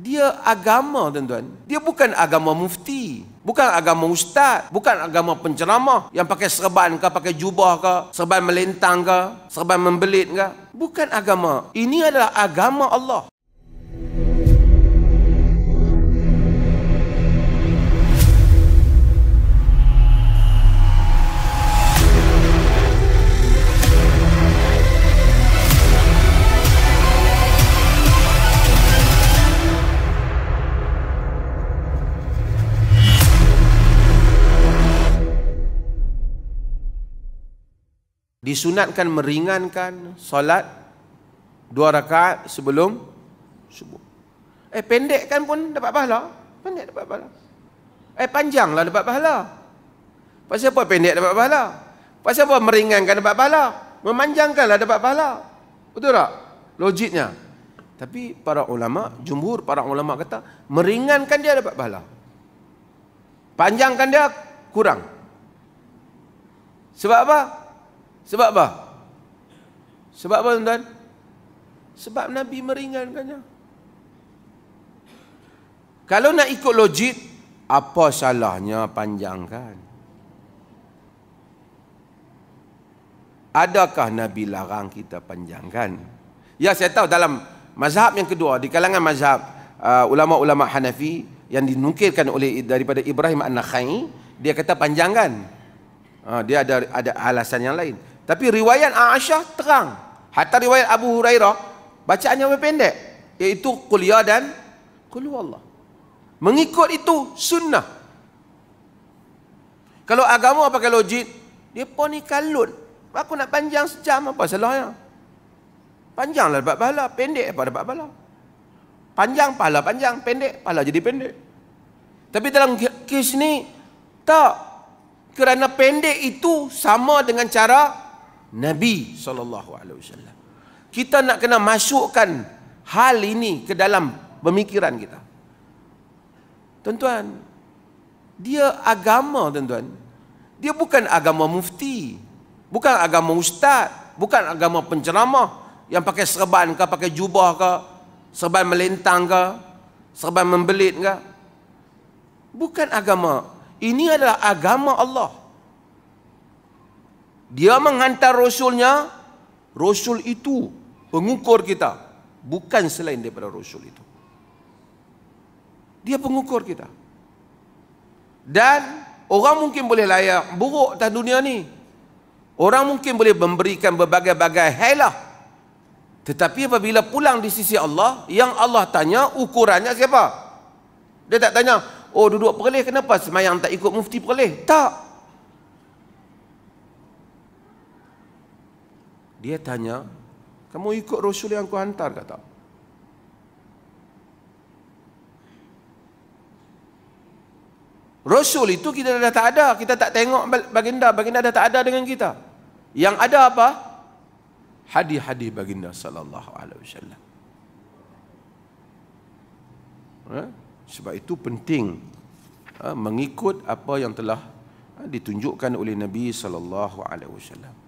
Dia agama tuan-tuan. Dia bukan agama mufti. Bukan agama ustaz. Bukan agama penceramah. Yang pakai serban ke, pakai jubah ke, serban melentang ke, serban membelit ke. Bukan agama. Ini adalah agama Allah. disunatkan meringankan solat dua rakaat sebelum subuh. Eh pendek kan pun dapat pahala. Pendek dapat pahala. Eh panjang lah dapat pahala. Pasal apa pendek dapat pahala? Pasal apa meringankan dapat pahala? Memanjangkan lah dapat pahala. Betul tak? Logiknya. Tapi para ulama, jumhur para ulama kata, meringankan dia dapat pahala. Panjangkan dia kurang. Sebab apa? Sebab apa? Sebab apa tuan-tuan? Sebab Nabi meringankannya. Kalau nak ikut logik, apa salahnya panjangkan? Adakah Nabi larang kita panjangkan? Ya, saya tahu dalam mazhab yang kedua, di kalangan mazhab uh, ulama-ulama Hanafi yang dinukilkan oleh daripada Ibrahim An-Nakhai, dia kata panjangkan. Uh, dia ada ada alasan yang lain. Tapi riwayat Aisyah terang. Hatta riwayat Abu Hurairah bacaannya lebih pendek iaitu qul ya dan qul Allah. Mengikut itu sunnah. Kalau agama pakai logik, dia pun ni kalut. Aku nak panjang sejam apa salahnya? Panjanglah dapat pahala, pendek apa dapat pahala? Panjang pahala panjang, pendek pahala jadi pendek. Tapi dalam kes ni tak kerana pendek itu sama dengan cara Nabi SAW. Kita nak kena masukkan hal ini ke dalam pemikiran kita. Tuan-tuan, dia agama tuan-tuan. Dia bukan agama mufti. Bukan agama ustaz. Bukan agama penceramah yang pakai serban ke, pakai jubah ke, serban melentang ke, serban membelit ke. Bukan agama. Ini adalah agama Allah. Dia menghantar Rasulnya. Rasul itu pengukur kita. Bukan selain daripada Rasul itu. Dia pengukur kita. Dan orang mungkin boleh layak buruk dalam dunia ni. Orang mungkin boleh memberikan berbagai-bagai helah. Tetapi apabila pulang di sisi Allah, yang Allah tanya ukurannya siapa? Dia tak tanya, oh duduk perleh kenapa semayang tak ikut mufti perleh? Tak. Tak. Dia tanya, kamu ikut Rasul yang aku hantar ke tak? Rasul itu kita dah tak ada. Kita tak tengok baginda. Baginda dah tak ada dengan kita. Yang ada apa? Hadis-hadis baginda sallallahu alaihi wasallam. Ha? Sebab itu penting ha, mengikut apa yang telah ha, ditunjukkan oleh Nabi sallallahu alaihi wasallam.